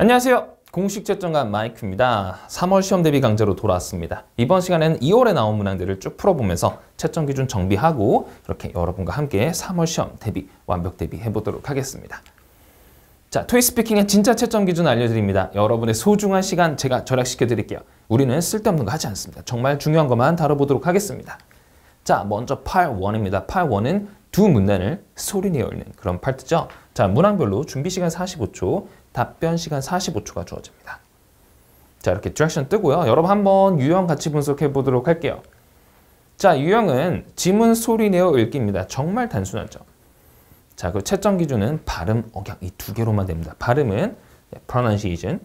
안녕하세요. 공식 채점관 마이크입니다. 3월 시험 대비 강좌로 돌아왔습니다. 이번 시간에는 2월에 나온 문항들을 쭉 풀어보면서 채점 기준 정비하고 이렇게 여러분과 함께 3월 시험 대비 완벽 대비해 보도록 하겠습니다. 자, 토이스피킹의 진짜 채점 기준 알려드립니다. 여러분의 소중한 시간 제가 절약시켜 드릴게요. 우리는 쓸데없는 거 하지 않습니다. 정말 중요한 것만 다뤄보도록 하겠습니다. 자, 먼저 팔1입니다팔1은두 문단을 소리내어 읽는 그런 파트죠. 자, 문항별로 준비 시간 45초, 답변 시간 45초가 주어집니다. 자 이렇게 디렉션 뜨고요. 여러분 한번 유형 같이 분석해 보도록 할게요. 자 유형은 지문 소리 내어 읽기입니다. 정말 단순하죠. 자그 채점 기준은 발음, 억양 이 두 개로만 됩니다. 발음은 pronunciation,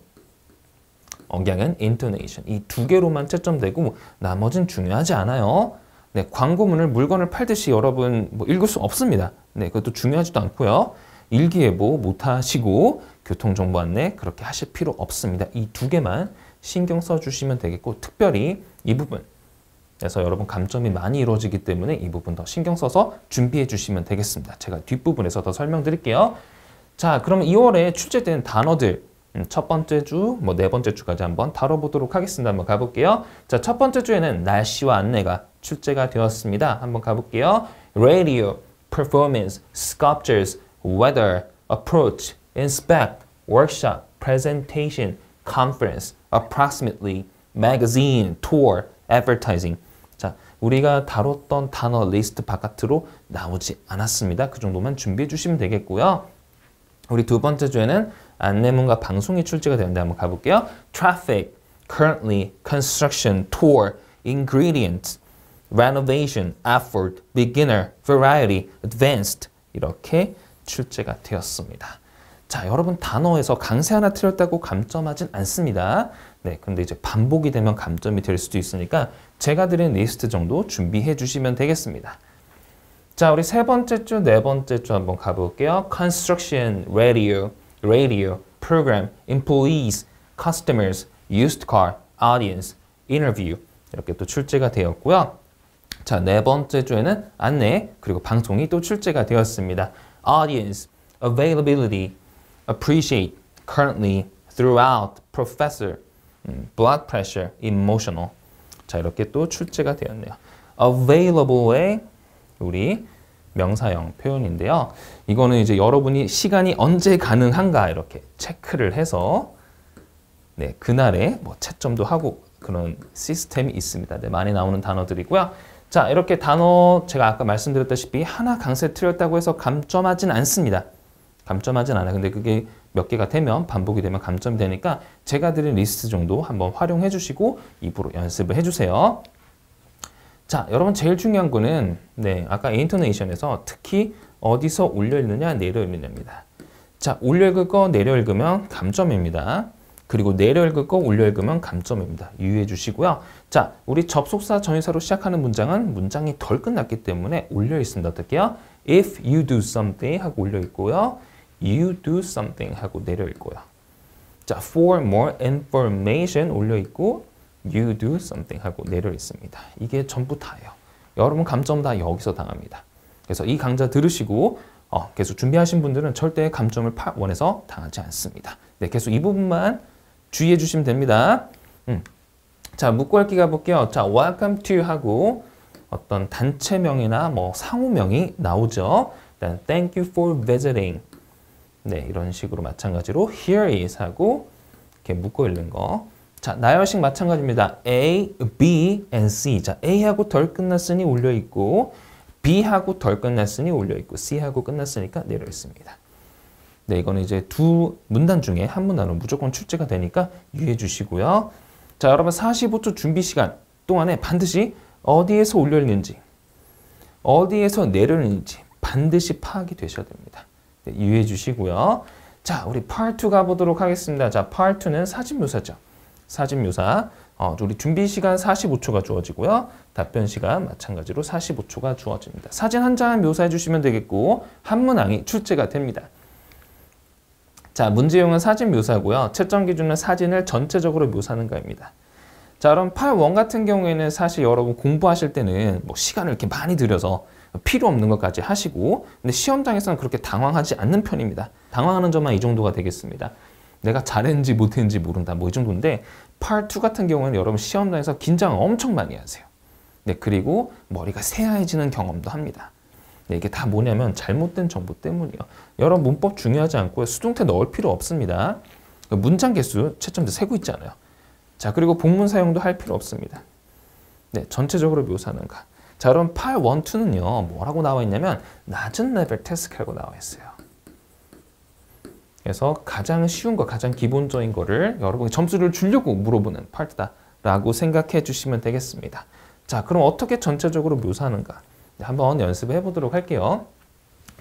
억양은 intonation 이 두 개로만 채점되고 나머진 중요하지 않아요. 네, 광고문을 물건을 팔듯이 여러분 뭐 읽을 수 없습니다. 네, 그것도 중요하지도 않고요. 일기예보 못 하시고 교통정보 안내 그렇게 하실 필요 없습니다. 이 두 개만 신경 써주시면 되겠고 특별히 이 부분 그래서 여러분 감점이 많이 이루어지기 때문에 이 부분 더 신경 써서 준비해 주시면 되겠습니다. 제가 뒷부분에서 더 설명드릴게요. 자, 그럼 2월에 출제된 단어들 음, 첫 번째 주, 뭐 네 번째 주까지 한번 다뤄보도록 하겠습니다. 한번 가볼게요. 자, 첫 번째 주에는 날씨와 안내가 출제가 되었습니다. 한번 가볼게요. Radio, performance, sculptures, whether, approach, inspect, workshop, presentation, conference, approximately, magazine, tour, advertising. 자, 우리가 다뤘던 단어 리스트 바깥으로 나오지 않았습니다. 그 정도만 준비해 주시면 되겠고요. 우리 두 번째 주에는 안내문과 방송이 출제가 되는데 한번 가볼게요. Traffic, currently, construction, tour, i n g r e d i e n t renovation, effort, beginner, variety, advanced 이렇게 출제가 되었습니다. 자, 여러분 단어에서 강세 하나 틀렸다고 감점하진 않습니다. 네, 근데 이제 반복이 되면 감점이 될 수도 있으니까 제가 드린 리스트 정도 준비해 주시면 되겠습니다. 자, 우리 세 번째 주, 네 번째 주 한번 가볼게요. Construction, radio, radio, program, employees, customers, used car, audience, interview 이렇게 또 출제가 되었고요. 자, 네 번째 주에는 안내, 그리고 방송이 또 출제가 되었습니다. audience, availability, appreciate, currently, throughout, professor, blood pressure, emotional. 자 이렇게 또 출제가 되었네요. available의 우리 명사형 표현인데요. 이거는 이제 여러분이 시간이 언제 가능한가 이렇게 체크를 해서 네 그날에 뭐 채점도 하고 그런 시스템이 있습니다. 네, 많이 나오는 단어들이고요. 자 이렇게 단어 제가 아까 말씀드렸다시피 하나 강세 틀렸다고 해서 감점하진 않습니다. 감점하진 않아요. 근데 그게 몇 개가 되면 반복이 되면 감점이 되니까 제가 드린 리스트 정도 한번 활용해 주시고 입으로 연습을 해주세요. 자 여러분 제일 중요한 거는 네 아까 인터네이션에서 특히 어디서 올려 읽느냐 내려 읽느냐입니다. 자 올려 읽을 거 내려 읽으면 감점입니다. 그리고 내려읽을거 올려읽으면 감점입니다. 유의해 주시고요. 자, 우리 접속사 전의사로 시작하는 문장은 문장이 덜 끝났기 때문에 올려 있습니다. 어떻게요 If you do something 하고 올려 있고요. You do something 하고 내려 읽고요. 자, for more information 올려 있고 you do something 하고 내려 있습니다. 이게 전부 다예요. 여러분 감점 다 여기서 당합니다. 그래서 이 강좌 들으시고 어, 계속 준비하신 분들은 절대 감점을 원해서 당하지 않습니다. 네, 계속 이 부분만 주의해 주시면 됩니다. 음. 자, 묻고 읽기 가볼게요. 자, welcome to 하고 어떤 단체명이나 뭐 상호명이 나오죠. 일단 thank you for visiting. 네, 이런 식으로 마찬가지로 here is 하고 이렇게 묶어 읽는 거. 자, 나열식 마찬가지입니다. A, B, and C. 자, A하고 덜 끝났으니 올려 있고 B하고 덜 끝났으니 올려 있고 C하고 끝났으니까 내려 있습니다. 네, 이거는 이제 두 문단 중에 한 문단은 무조건 출제가 되니까 유의해 주시고요. 자, 여러분 45초 준비 시간 동안에 반드시 어디에서 올려있는지 어디에서 내려있는지 반드시 파악이 되셔야 됩니다. 네, 유의해 주시고요. 자, 우리 파트 2 가보도록 하겠습니다. 자, 파트 2는 사진 묘사죠. 사진 묘사. 어, 우리 준비 시간 45초가 주어지고요. 답변 시간 마찬가지로 45초가 주어집니다. 사진 한 장 묘사해 주시면 되겠고 한문항이 출제가 됩니다. 자, 문제용은 사진 묘사고요. 채점 기준은 사진을 전체적으로 묘사하는 거입니다. 자, 그럼 8원 같은 경우에는 사실 여러분 공부하실 때는 뭐 시간을 이렇게 많이 들여서 필요 없는 것까지 하시고 근데 시험장에서는 그렇게 당황하지 않는 편입니다. 당황하는 점만 이 정도가 되겠습니다. 내가 잘했는지 못했는지 모른다 뭐 이 정도인데 팔2 같은 경우는 여러분 시험장에서 긴장 엄청 많이 하세요. 네, 그리고 머리가 새하얘지는 경험도 합니다. 네, 이게 다 뭐냐면 잘못된 정보 때문이에요. 여러 문법 중요하지 않고요. 수동태 넣을 필요 없습니다. 그러니까 문장 개수 채점도 세고 있잖아요. 자 그리고 복문 사용도 할 필요 없습니다. 네 전체적으로 묘사하는가. 자 그럼 8, 1, 2는요. 뭐라고 나와 있냐면 낮은 레벨 테스크라고 나와 있어요. 그래서 가장 쉬운 거, 가장 기본적인 거를 여러분이 점수를 주려고 물어보는 파트다라고 생각해 주시면 되겠습니다. 자, 그럼 어떻게 전체적으로 묘사하는가? 한번 연습해 을 보도록 할게요.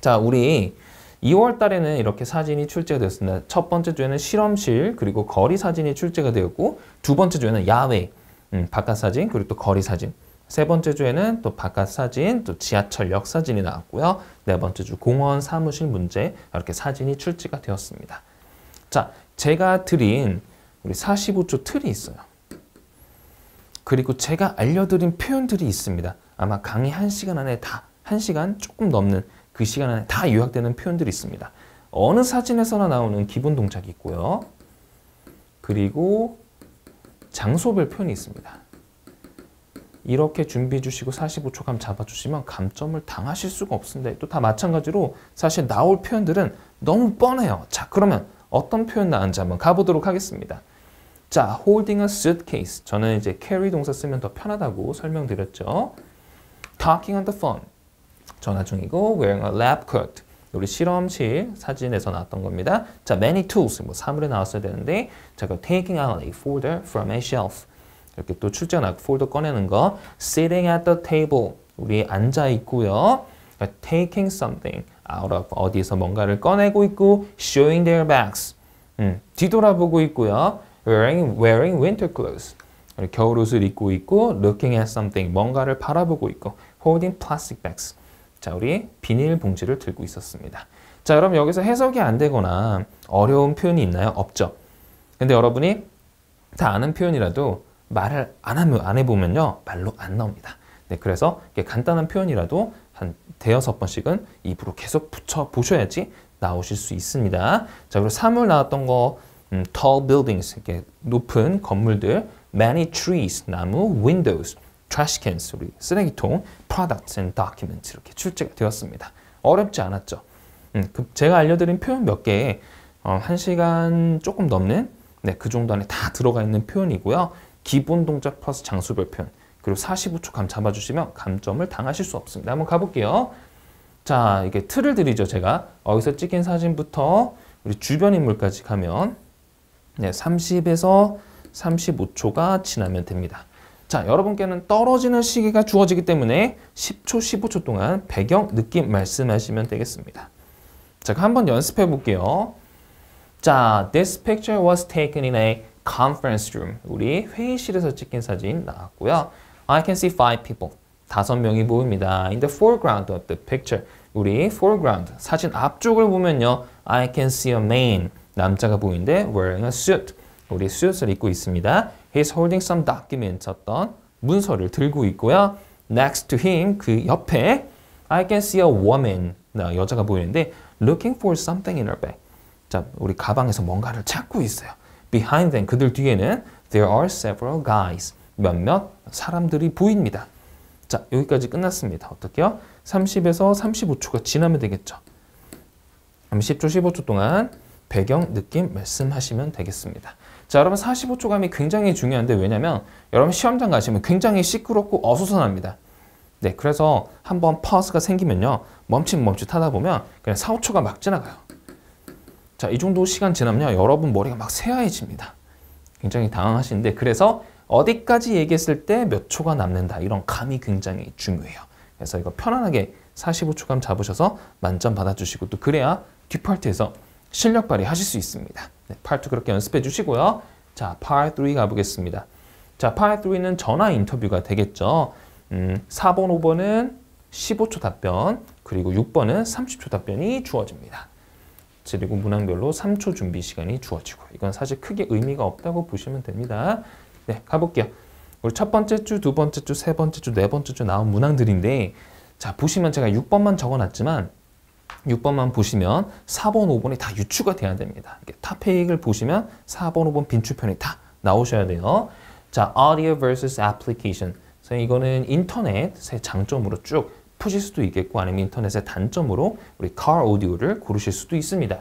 자, 우리 2월 달에는 이렇게 사진이 출제가 되었습니다. 첫 번째 주에는 실험실, 그리고 거리 사진이 출제가 되었고, 두 번째 주에는 야외, 음, 바깥 사진, 그리고 또 거리 사진. 세 번째 주에는 또 바깥 사진, 또 지하철역 사진이 나왔고요. 네 번째 주 공원 사무실 문제, 이렇게 사진이 출제가 되었습니다. 자, 제가 드린 우리 45초 틀이 있어요. 그리고 제가 알려드린 표현들이 있습니다. 아마 강의 1시간 안에 다, 1시간 조금 넘는 그 시간 안에 다 요약되는 표현들이 있습니다. 어느 사진에서나 나오는 기본 동작이 있고요. 그리고 장소별 표현이 있습니다. 이렇게 준비해 주시고 45초 감 잡아주시면 감점을 당하실 수가 없습니다. 또 다 마찬가지로 사실 나올 표현들은 너무 뻔해요. 자 그러면 어떤 표현 나왔는지 한번 가보도록 하겠습니다. 자, holding a suitcase. 저는 이제 carry 동사 쓰면 더 편하다고 설명드렸죠. talking on the phone. 전화 중이고 wearing a lab coat. 우리 실험실 사진에서 나왔던 겁니다. 자, many tools, 뭐 사물에 나왔어야 되는데 제가 taking out a folder from a shelf. 이렇게 또 출제나 폴더 꺼내는 거 sitting at the table, 우리 앉아 있고요. taking something out of 어디서 뭔가를 꺼내고 있고 showing their backs, 음, 뒤돌아보고 있고요. wearing, wearing winter clothes, 겨울 옷을 입고 있고 looking at something, 뭔가를 바라보고 있고 holding plastic bags. 자, 우리 비닐봉지를 들고 있었습니다. 자, 여러분 여기서 해석이 안 되거나 어려운 표현이 있나요? 없죠. 근데 여러분이 다 아는 표현이라도 말을 안, 하면, 안 해보면요. 말로 안 나옵니다. 네, 그래서 간단한 표현이라도 한 대여섯 번씩은 입으로 계속 붙여보셔야지 나오실 수 있습니다. 자, 그리고 사물 나왔던 거 음, tall buildings, 이렇게 높은 건물들, many trees, 나무, windows, trash cans, 우리 쓰레기통, products and documents 이렇게 출제가 되었습니다. 어렵지 않았죠. 음, 그 제가 알려드린 표현 몇개 어, 1시간 조금 넘는 네, 그 정도 안에 다 들어가 있는 표현이고요. 기본 동작 플러스 장수별 표현, 그리고 45초 감 잡아주시면 감점을 당하실 수 없습니다. 한번 가볼게요. 자, 이게 틀을 드리죠, 제가. 여기서 찍힌 사진부터 우리 주변 인물까지 가면 네, 30에서 35초가 지나면 됩니다. 자, 여러분께는 떨어지는 시기가 주어지기 때문에 10초, 15초 동안 배경 느낌 말씀하시면 되겠습니다. 자, 한번 연습해 볼게요. 자, this picture was taken in a conference room. 우리 회의실에서 찍힌 사진 나왔고요. I can see five people. 다섯 명이 보입니다. In the foreground of the picture. 우리 foreground, 사진 앞쪽을 보면요. I can see a man. 남자가 보이는데 wearing a suit. 우리 suit을 입고 있습니다. He's holding some document 어떤 문서를 들고 있고요. Next to him 그 옆에 I can see a woman 나 여자가 보이는데 looking for something in her bag. 자, 우리 가방에서 뭔가를 찾고 있어요. Behind them 그들 뒤에는 there are several guys 몇몇 사람들이 보입니다. 자, 여기까지 끝났습니다. 어떻게요? 30에서 35초가 지나면 되겠죠. 10초, 15초 동안 배경 느낌 말씀하시면 되겠습니다. 자 여러분 45초감이 굉장히 중요한데 왜냐면 여러분 시험장 가시면 굉장히 시끄럽고 어수선합니다. 네 그래서 한번 파워스가 생기면요 멈칫멈칫 하다 보면 그냥 4, 5초가 막 지나가요. 자이 정도 시간 지나면 여러분 머리가 막 새하얘집니다. 굉장히 당황하시는데 그래서 어디까지 얘기했을 때 몇 초가 남는다 이런 감이 굉장히 중요해요. 그래서 이거 편안하게 45초감 잡으셔서 만점 받아주시고 또 그래야 디폴트에서 실력 발휘하실 수 있습니다. 네, p a 그렇게 연습해 주시고요. 자, 파 a r t 3 가보겠습니다. 자, 파 a r t 3는 전화 인터뷰가 되겠죠. 음, 4번, 5번은 15초 답변, 그리고 6번은 30초 답변이 주어집니다. 그리고 문항별로 3초 준비 시간이 주어지고 이건 사실 크게 의미가 없다고 보시면 됩니다. 네, 가볼게요. 우리 첫 번째 주, 두 번째 주, 세 번째 주, 네 번째 주 나온 문항들인데 자, 보시면 제가 6번만 적어놨지만 6번만 보시면 4번, 5번이 다 유추가 돼야 됩니다. 탑페이크를 보시면 4번, 5번 빈출편이 다 나오셔야 돼요. 자, audio versus application. 이거는 인터넷의 장점으로 쭉 푸실 수도 있겠고 아니면 인터넷의 단점으로 우리 car audio를 고르실 수도 있습니다.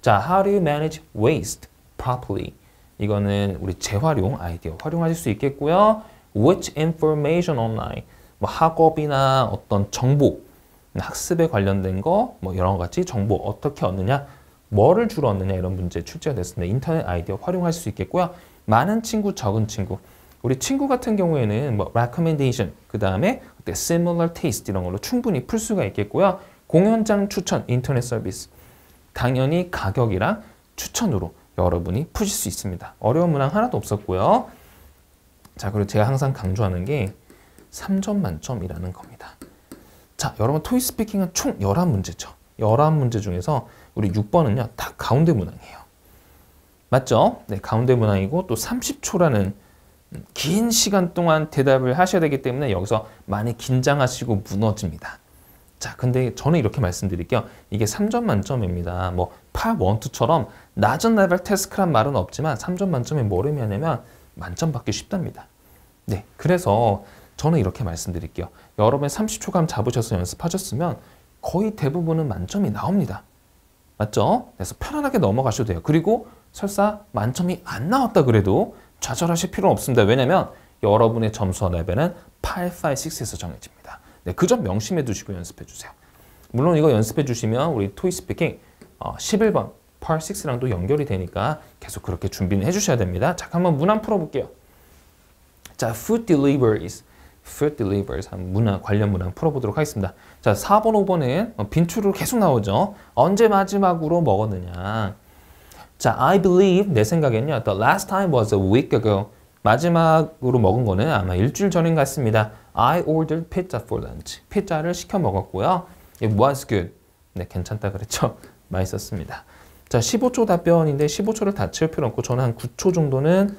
자, how do you manage waste properly? 이거는 우리 재활용 아이디어 활용하실 수 있겠고요. which information online? 뭐 학업이나 어떤 정보 학습에 관련된 거, 뭐 여러 가지 정보 어떻게 얻느냐, 뭐를 주로 얻느냐 이런 문제 출제가 됐습니다. 인터넷 아이디어 활용할 수 있겠고요. 많은 친구, 적은 친구. 우리 친구 같은 경우에는 뭐 recommendation, 그 다음에 similar taste 이런 걸로 충분히 풀 수가 있겠고요. 공연장 추천, 인터넷 서비스. 당연히 가격이랑 추천으로 여러분이 푸실 수 있습니다. 어려운 문항 하나도 없었고요. 자, 그리고 제가 항상 강조하는 게 3점 만점이라는 겁니다. 자, 여러분 토이 스피킹은 총 11문제죠. 11문제 중에서 우리 6번은요. 다 가운데 문항이에요. 맞죠? 네, 가운데 문항이고 또 30초라는 긴 시간 동안 대답을 하셔야 되기 때문에 여기서 많이 긴장하시고 무너집니다. 자, 근데 저는 이렇게 말씀드릴게요. 이게 3점 만점입니다. 뭐, 파 원투처럼 낮은 레벨 테스크란 말은 없지만 3점 만점에 뭐 의미하냐면 만점 받기 쉽답니다. 네, 그래서 저는 이렇게 말씀드릴게요. 여러분의 3 0초감 잡으셔서 연습하셨으면 거의 대부분은 만점이 나옵니다. 맞죠? 그래서 편안하게 넘어가셔도 돼요. 그리고 설사 만점이 안 나왔다 그래도 좌절하실 필요는 없습니다. 왜냐면 여러분의 점수와 레벨은 856에서 정해집니다. 네, 그 점 명심해 두시고 연습해 주세요. 물론 이거 연습해 주시면 우리 토이 스피킹 11번 8, 6랑도 연결이 되니까 계속 그렇게 준비는 해주셔야 됩니다. 자, 한번 문안 풀어볼게요. 자, food deliveries. food d e l i v e r i s 한 문화 관련 문항 풀어보도록 하겠습니다. 자, 4번, 5번은 어, 빈출로 계속 나오죠. 언제 마지막으로 먹었느냐. 자, I believe 내 생각에는요. The last time was a week ago. 마지막으로 먹은 거는 아마 일주일 전인 것 같습니다. I ordered pizza for lunch. 피자를 시켜 먹었고요. It was good. 네, 괜찮다 그랬죠. 맛있었습니다. 자, 15초 답변인데 15초를 다 채울 필요 없고 저는 한 9초 정도는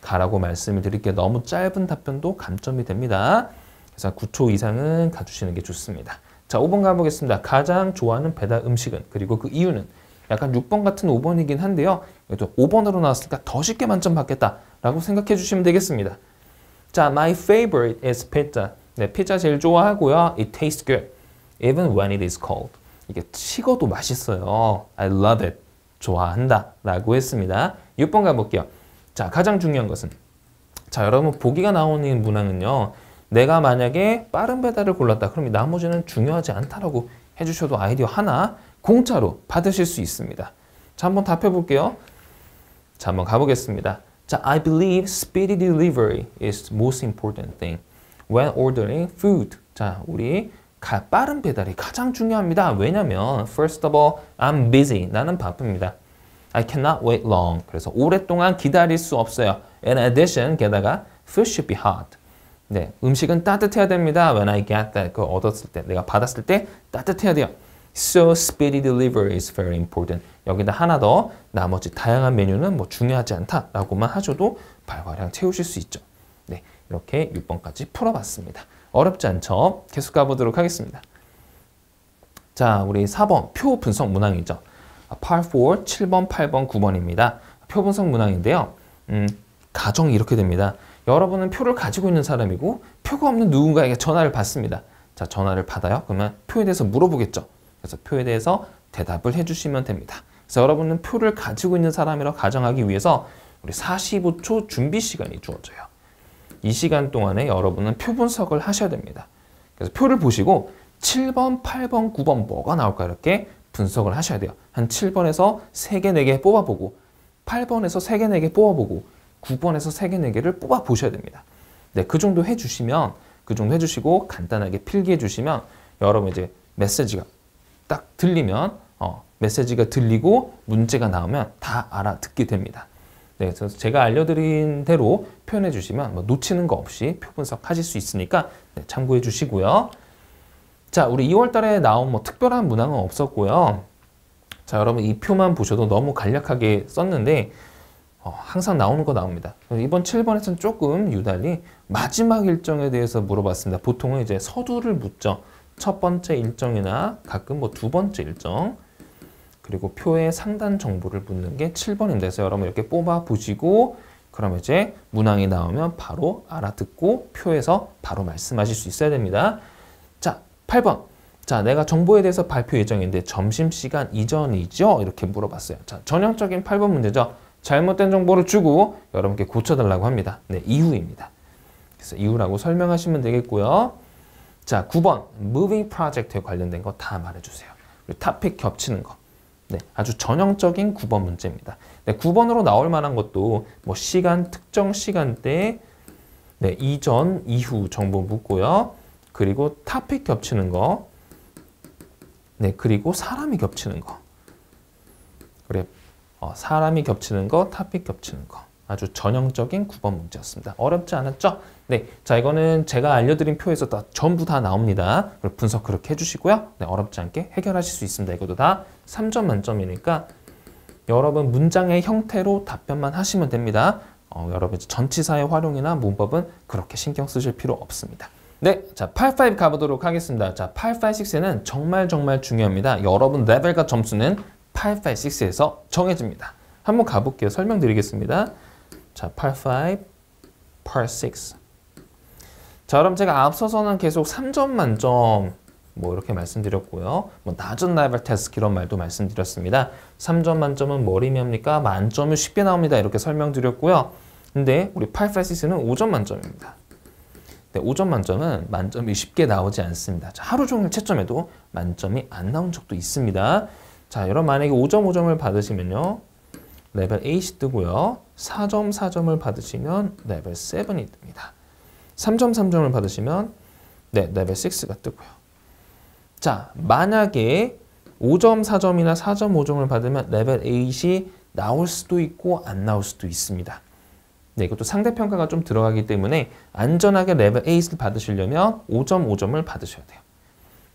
가라고 말씀을 드릴게요. 너무 짧은 답변도 감점이 됩니다. 그래서 9초 이상은 가주시는 게 좋습니다. 자, 5번 가보겠습니다. 가장 좋아하는 배달 음식은 그리고 그 이유는 약간 6번 같은 5번이긴 한데요. 그래도 5번으로 나왔으니까 더 쉽게 만점 받겠다라고 생각해 주시면 되겠습니다. 자, my favorite is pizza. 네, 피자 제일 좋아하고요. It tastes good. Even when it is cold. 이게 식어도 맛있어요. I love it. 좋아한다. 라고 했습니다. 6번 가볼게요. 자, 가장 중요한 것은 자, 여러분 보기가 나오는 문항은요. 내가 만약에 빠른 배달을 골랐다. 그럼 나머지는 중요하지 않다라고 해주셔도 아이디어 하나 공짜로 받으실 수 있습니다. 자, 한번 답해 볼게요. 자, 한번 가보겠습니다. 자, I believe speedy delivery is the most important thing when ordering food. 자, 우리 가, 빠른 배달이 가장 중요합니다. 왜냐면 first of all, I'm busy. 나는 바쁩니다. I cannot wait long. 그래서 오랫동안 기다릴 수 없어요. In addition, 게다가 food should be hot. 네, 음식은 따뜻해야 됩니다. When I get that, 그 얻었을 때, 내가 받았을 때 따뜻해야 돼요. So speedy delivery is very important. 여기다 하나 더 나머지 다양한 메뉴는 뭐 중요하지 않다라고만 하셔도 발화량 채우실 수 있죠. 네, 이렇게 6번까지 풀어봤습니다. 어렵지 않죠? 계속 가보도록 하겠습니다. 자, 우리 4번 표 분석 문항이죠. par4 아, 7번, 8번, 9번입니다. 표본성 문항인데요. 음, 가정이 이렇게 됩니다. 여러분은 표를 가지고 있는 사람이고 표가 없는 누군가에게 전화를 받습니다. 자, 전화를 받아요. 그러면 표에 대해서 물어보겠죠. 그래서 표에 대해서 대답을 해주시면 됩니다. 그래서 여러분은 표를 가지고 있는 사람이라고 가정하기 위해서 우리 45초 준비 시간이 주어져요. 이 시간 동안에 여러분은 표 분석을 하셔야 됩니다. 그래서 표를 보시고 7번, 8번, 9번 뭐가 나올까 이렇게 분석을 하셔야 돼요. 한 7번에서 3개, 4개 뽑아보고 8번에서 3개, 4개 뽑아보고 9번에서 3개, 4개를 뽑아보셔야 됩니다. 네, 그 정도 해주시면 그 정도 해주시고 간단하게 필기해 주시면 여러분 이제 메시지가 딱 들리면 어, 메시지가 들리고 문제가 나오면 다 알아듣게 됩니다. 네, 그래서 제가 알려드린 대로 표현해 주시면 뭐 놓치는 거 없이 표 분석하실 수 있으니까 네, 참고해 주시고요. 자, 우리 2월 달에 나온 뭐 특별한 문항은 없었고요. 자, 여러분 이 표만 보셔도 너무 간략하게 썼는데 어, 항상 나오는 거 나옵니다. 이번 7번에서는 조금 유달리 마지막 일정에 대해서 물어봤습니다. 보통은 이제 서두를 묻죠. 첫 번째 일정이나 가끔 뭐 두 번째 일정 그리고 표의 상단 정보를 묻는 게7번인데서 여러분 이렇게 뽑아 보시고 그럼 이제 문항이 나오면 바로 알아듣고 표에서 바로 말씀하실 수 있어야 됩니다. 8번. 자, 내가 정보에 대해서 발표 예정인데 점심시간 이전이죠? 이렇게 물어봤어요. 자, 전형적인 8번 문제죠. 잘못된 정보를 주고 여러분께 고쳐달라고 합니다. 네, 이후입니다. 그래서 이후라고 설명하시면 되겠고요. 자, 9번. moving project에 관련된 거 다 말해주세요. 그리고 탑픽 겹치는 거. 네, 아주 전형적인 9번 문제입니다. 네, 9번으로 나올 만한 것도 뭐 시간, 특정 시간대, 네, 이전, 이후 정보 묻고요. 그리고 탑이 겹치는 거, 네, 그리고 사람이 겹치는 거. 그래, 어, 사람이 겹치는 거, 탑이 겹치는 거. 아주 전형적인 9번 문제였습니다. 어렵지 않았죠? 네, 자 이거는 제가 알려드린 표에서 다 전부 다 나옵니다. 분석 그렇게 해주시고요. 네, 어렵지 않게 해결하실 수 있습니다. 이것도 다 3점 만점이니까 여러분 문장의 형태로 답변만 하시면 됩니다. 어, 여러분 전치사의 활용이나 문법은 그렇게 신경 쓰실 필요 없습니다. 네, 자, 8-5 가보도록 하겠습니다. 자, 8-5-6에는 정말 정말 중요합니다. 여러분 레벨과 점수는 8-5-6에서 정해집니다. 한번 가볼게요. 설명드리겠습니다. 자, 8-5, 8-6. 자, 그럼 제가 앞서서는 계속 3점 만점 뭐 이렇게 말씀드렸고요. 뭐 낮은 라이벌 테스트 이런 말도 말씀드렸습니다. 3점 만점은 뭐리미합니까? 만점이 쉽게 나옵니다. 이렇게 설명드렸고요. 근데 우리 8-5-6는 5점 만점입니다. 네, 5점 만점은 만점이 쉽게 나오지 않습니다. 자, 하루 종일 채점해도 만점이 안 나온 적도 있습니다. 자, 여러분 만약에 5.5점을 받으시면요. 레벨 8이 뜨고요. 4.4점을 받으시면 레벨 7이 뜹니다. 3.3점을 받으시면 네, 레벨 6가 뜨고요. 자, 만약에 5.4점이나 4.5점을 받으면 레벨 8이 나올 수도 있고 안 나올 수도 있습니다. 네, 이것도 상대평가가 좀 들어가기 때문에 안전하게 레벨 에잇을 받으시려면 5.5점을 받으셔야 돼요.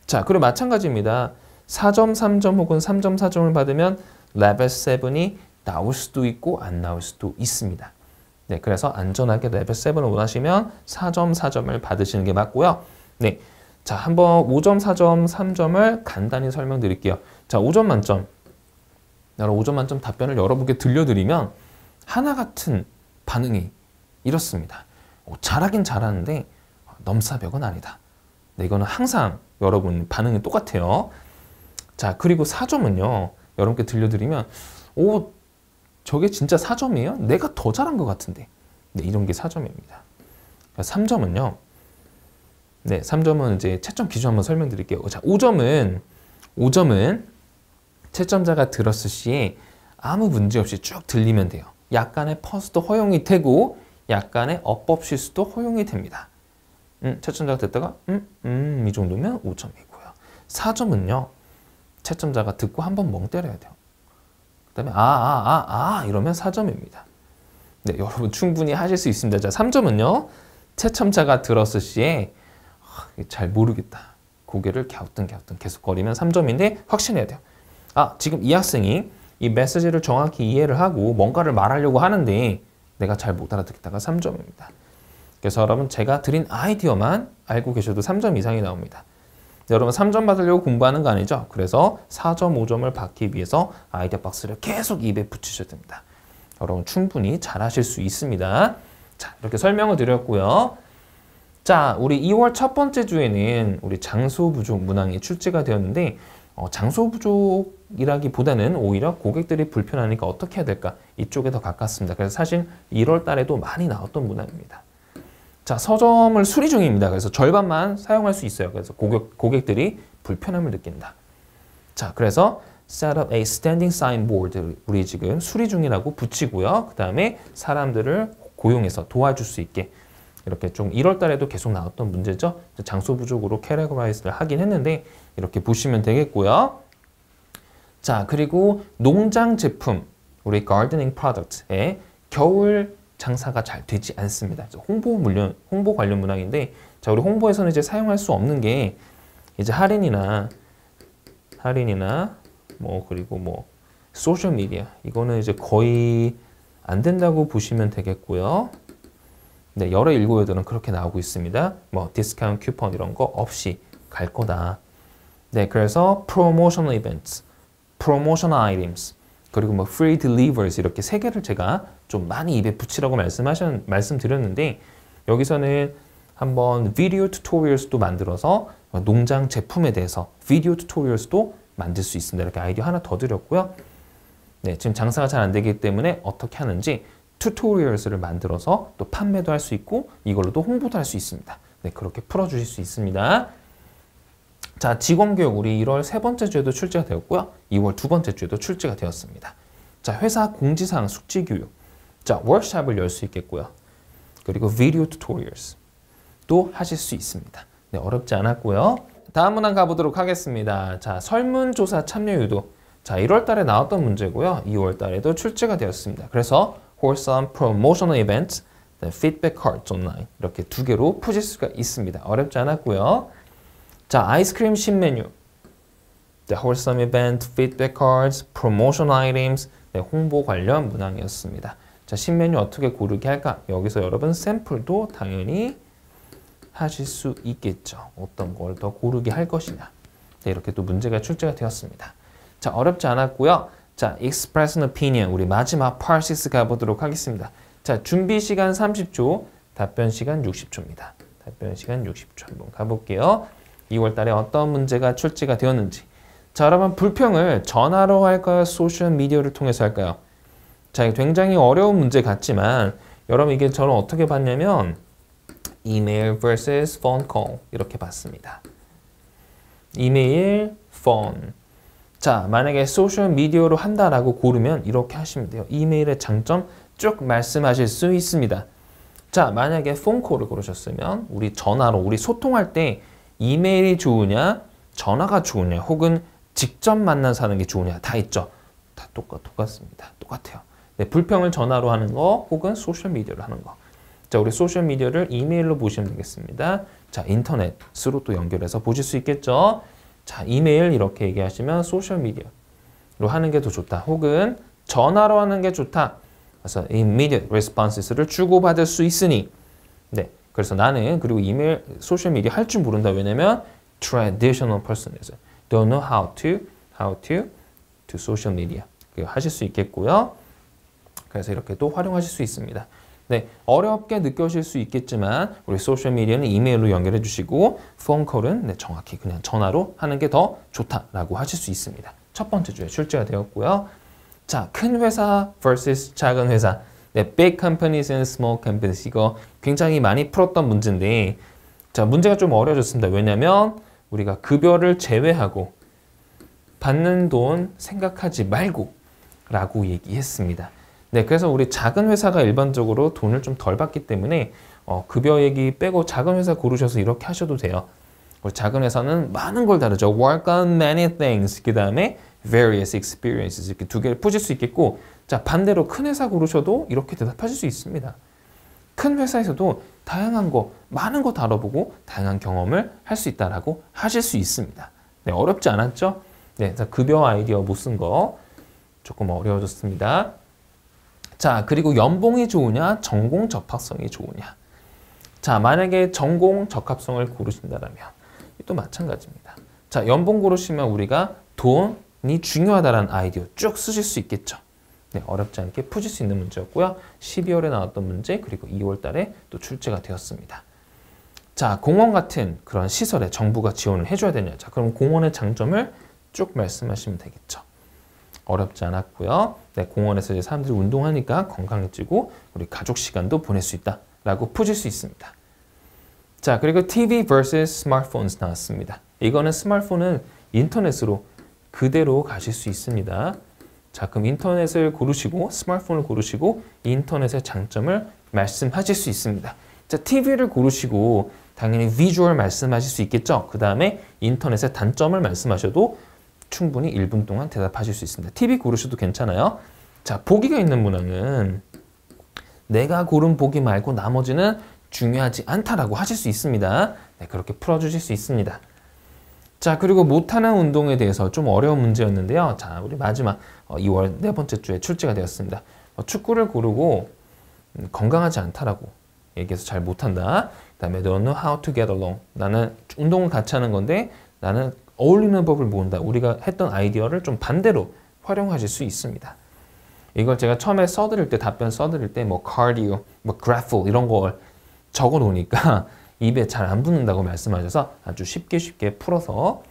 자, 그리고 마찬가지입니다. 4.3점 혹은 3.4점을 받으면 레벨 7이 나올 수도 있고 안 나올 수도 있습니다. 네, 그래서 안전하게 레벨 7을 원하시면 4.4점을 받으시는 게 맞고요. 네, 자, 한번 5점, 4점, 3점을 간단히 설명드릴게요. 자, 5점 만점. 5점 만점 답변을 여러분께 들려드리면 하나 같은 반응이 이렇습니다. 어, 잘하긴 잘하는데 넘사벽은 아니다. 네, 이거는 항상 여러분 반응이 똑같아요. 자 그리고 4점은요. 여러분께 들려드리면 오 저게 진짜 4점이에요? 내가 더 잘한 것 같은데 네, 이런 게 4점입니다. 3점은요. 네, 3점은 이제 채점 기준 한번 설명드릴게요. 자, 5점은 5점은 채점자가 들었을 시에 아무 문제 없이 쭉 들리면 돼요. 약간의 퍼스도 허용이 되고 약간의 어법 실수도 허용이 됩니다. 음, 채점자가 듣다가 음, 음, 이 정도면 5점이고요. 4점은요. 채점자가 듣고 한 번 멍 때려야 돼요. 그 다음에 아, 아, 아, 아 이러면 4점입니다. 네, 여러분 충분히 하실 수 있습니다. 자, 3점은요. 채점자가 들었을 시에 아, 잘 모르겠다. 고개를 갸우뚱갸우뚱 계속 거리면 3점인데 확신해야 돼요. 아, 지금 이 학생이 이 메시지를 정확히 이해를 하고 뭔가를 말하려고 하는데 내가 잘 못 알아듣겠다가 3점입니다. 그래서 여러분 제가 드린 아이디어만 알고 계셔도 3점 이상이 나옵니다. 여러분 3점 받으려고 공부하는 거 아니죠? 그래서 4점, 5점을 받기 위해서 아이디어 박스를 계속 입에 붙이셔야 됩니다. 여러분 충분히 잘하실 수 있습니다. 자 이렇게 설명을 드렸고요. 자 우리 2월 첫 번째 주에는 우리 장소 부족 문항이 출제가 되었는데 어, 장소 부족 이라기보다는 오히려 고객들이 불편하니까 어떻게 해야 될까 이쪽에 더 가깝습니다. 그래서 사실 1월 달에도 많이 나왔던 문항입니다. 자 서점을 수리 중입니다. 그래서 절반만 사용할 수 있어요. 그래서 고객, 고객들이 불편함을 느낀다. 자 그래서 set up a standing signboard 우리 지금 수리 중이라고 붙이고요. 그 다음에 사람들을 고용해서 도와줄 수 있게 이렇게 좀 1월 달에도 계속 나왔던 문제죠. 장소 부족으로 캐러그라이즈를 하긴 했는데 이렇게 보시면 되겠고요. 자, 그리고 농장 제품, 우리 gardening product에 겨울 장사가 잘 되지 않습니다. 홍보 물론 홍보 관련 문항인데 자, 우리 홍보에서는 이제 사용할 수 없는 게 이제 할인이나 할인이나 뭐 그리고 뭐 소셜 미디어 이거는 이제 거의 안 된다고 보시면 되겠고요. 네, 여러 일고여들은 그렇게 나오고 있습니다. 뭐 디스카운트 쿠폰 이런 거 없이 갈 거다. 네, 그래서 프로모션 이벤트 promotion items, 그리고 뭐 free delivers 이렇게 세 개를 제가 좀 많이 입에 붙이라고 말씀하셨, 말씀드렸는데 여기서는 한번 비디오 튜토리얼스도 만들어서 농장 제품에 대해서 비디오 튜토리얼스도 만들 수 있습니다. 이렇게 아이디어 하나 더 드렸고요. 네, 지금 장사가 잘 안 되기 때문에 어떻게 하는지 튜토리얼스를 만들어서 또 판매도 할 수 있고 이걸로도 홍보도 할 수 있습니다. 네, 그렇게 풀어주실 수 있습니다. 자, 직원교육 우리 1월 세 번째 주에도 출제가 되었고요. 2월 두 번째 주에도 출제가 되었습니다. 자, 회사 공지사항 숙지교육. 자, 워크샵을 열 수 있겠고요. 그리고 비디오 튜토리얼스또 하실 수 있습니다. 네, 어렵지 않았고요. 다음 문항 가보도록 하겠습니다. 자, 설문조사 참여 유도. 자, 1월 달에 나왔던 문제고요. 2월 달에도 출제가 되었습니다. 그래서 w h 프로모션 이벤트, p r o m o t i o n 이렇게 두 개로 푸실 수가 있습니다. 어렵지 않았고요. 자, 아이스크림 신메뉴. 네, wholesome event, feedback cards, promotion items. 네, 홍보 관련 문항이었습니다. 자, 신메뉴 어떻게 고르게 할까? 여기서 여러분 샘플도 당연히 하실 수 있겠죠. 어떤 걸 더 고르게 할 것이냐. 네, 이렇게 또 문제가 출제가 되었습니다. 자, 어렵지 않았고요. 자, express an opinion. 우리 마지막 p a r s i 가보도록 하겠습니다. 자, 준비 시간 30초, 답변 시간 60초입니다. 답변 시간 60초 한번 가볼게요. 2월 달에 어떤 문제가 출제가 되었는지 자 여러분 불평을 전화로 할까요? 소셜미디어를 통해서 할까요? 자 굉장히 어려운 문제 같지만 여러분 이게 저는 어떻게 봤냐면 이메일 vs p h 이렇게 봤습니다. 이메일, p 자 만약에 소셜미디어로 한다라고 고르면 이렇게 하시면 돼요. 이메일의 장점 쭉 말씀하실 수 있습니다. 자 만약에 폰콜을 고르셨으면 우리 전화로 우리 소통할 때 이메일이 좋으냐, 전화가 좋으냐, 혹은 직접 만나 서하는게 좋으냐 다 있죠. 다 똑같, 똑같습니다. 똑같아요. 네, 불평을 전화로 하는 거 혹은 소셜미디어로 하는 거. 자, 우리 소셜미디어를 이메일로 보시면 되겠습니다. 자, 인터넷으로 또 연결해서 보실 수 있겠죠. 자, 이메일 이렇게 얘기하시면 소셜미디어로 하는 게 더 좋다. 혹은 전화로 하는 게 좋다. 그래서 immediate responses 를 주고받을 수 있으니 네, 그래서 나는 그리고 이메일 소셜 미디어 할 줄 모른다. 왜냐면 traditional person에서 don't know how to how to to social media 그 하실 수 있겠고요. 그래서 이렇게 또 활용하실 수 있습니다. 네, 어렵게 느껴질 수 있겠지만 우리 소셜 미디어는 이메일로 연결해 주시고 폰콜은 네, 정확히 그냥 전화로 하는 게 더 좋다라고 하실 수 있습니다. 첫 번째 주에 출제가 되었고요. 자, 큰 회사 vs 작은 회사. 네, big companies and small companies 이거 굉장히 많이 풀었던 문제인데 자 문제가 좀 어려졌습니다. 워 왜냐하면 우리가 급여를 제외하고 받는 돈 생각하지 말고 라고 얘기했습니다. 네, 그래서 우리 작은 회사가 일반적으로 돈을 좀 덜 받기 때문에 어, 급여 얘기 빼고 작은 회사 고르셔서 이렇게 하셔도 돼요. 작은 회사는 많은 걸다르죠 Work on many things. 그 다음에 various experiences 이렇게 두 개를 푸실 수 있겠고 자 반대로 큰 회사 고르셔도 이렇게 대답하실 수 있습니다. 큰 회사에서도 다양한 거, 많은 거 다뤄보고 다양한 경험을 할 수 있다라고 하실 수 있습니다. 네, 어렵지 않았죠? 네, 자, 급여 아이디어 못 쓴 거 조금 어려워졌습니다. 자, 그리고 연봉이 좋으냐, 전공 접합성이 좋으냐. 자, 만약에 전공 적합성을 고르신다면 또 마찬가지입니다. 자, 연봉 고르시면 우리가 돈이 중요하다는 아이디어 쭉 쓰실 수 있겠죠. 네, 어렵지 않게 푸질수 있는 문제였고요. 12월에 나왔던 문제 그리고 2월 달에 또 출제가 되었습니다. 자, 공원 같은 그런 시설에 정부가 지원을 해줘야 되냐. 자, 그럼 공원의 장점을 쭉 말씀하시면 되겠죠. 어렵지 않았고요. 네, 공원에서 이제 사람들이 운동하니까 건강해지고 우리 가족 시간도 보낼 수 있다라고 푸질수 있습니다. 자, 그리고 TV vs 스마트폰 t p 나왔습니다. 이거는 스마트폰은 인터넷으로 그대로 가실 수 있습니다. 자 그럼 인터넷을 고르시고 스마트폰을 고르시고 인터넷의 장점을 말씀하실 수 있습니다. 자 TV를 고르시고 당연히 비주얼 말씀하실 수 있겠죠. 그 다음에 인터넷의 단점을 말씀하셔도 충분히 1분 동안 대답하실 수 있습니다. TV 고르셔도 괜찮아요. 자 보기가 있는 문항은 내가 고른 보기 말고 나머지는 중요하지 않다라고 하실 수 있습니다. 네, 그렇게 풀어주실 수 있습니다. 자 그리고 못하는 운동에 대해서 좀 어려운 문제였는데요. 자 우리 마지막 2월 어, 네 번째 주에 출제가 되었습니다. 어, 축구를 고르고 음, 건강하지 않다라고 얘기해서 잘 못한다. 그 다음에 don't know how to get along. 나는 운동을 같이 하는 건데 나는 어울리는 법을 모은다. 우리가 했던 아이디어를 좀 반대로 활용하실 수 있습니다. 이걸 제가 처음에 써드릴 때 답변 써드릴 때 뭐 cardio, 뭐 g r a p p 이런 걸 적어 놓으니까 입에 잘 안 붙는다고 말씀하셔서 아주 쉽게 쉽게 풀어서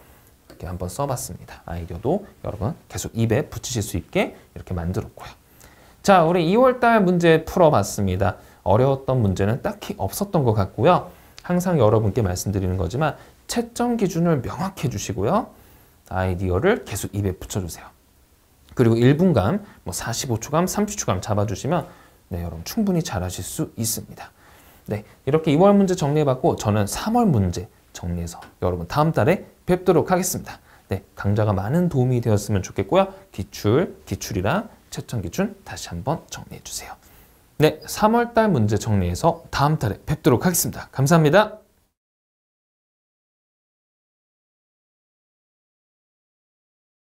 이렇게 한번 써봤습니다. 아이디어도 여러분 계속 입에 붙이실 수 있게 이렇게 만들었고요. 자, 우리 2월달 문제 풀어봤습니다. 어려웠던 문제는 딱히 없었던 것 같고요. 항상 여러분께 말씀드리는 거지만 채점 기준을 명확히 해주시고요. 아이디어를 계속 입에 붙여주세요. 그리고 1분간, 뭐4 5초간3 0초간 잡아주시면 네, 여러분 충분히 잘하실 수 있습니다. 네, 이렇게 2월 문제 정리해봤고 저는 3월 문제 정리해서 여러분 다음 달에 뵙도록 하겠습니다. 네, 강좌가 많은 도움이 되었으면 좋겠고요. 기출, 기출이랑 채점 기출 다시 한번 정리해주세요. 네, 3월달 문제 정리해서 다음 달에 뵙도록 하겠습니다. 감사합니다.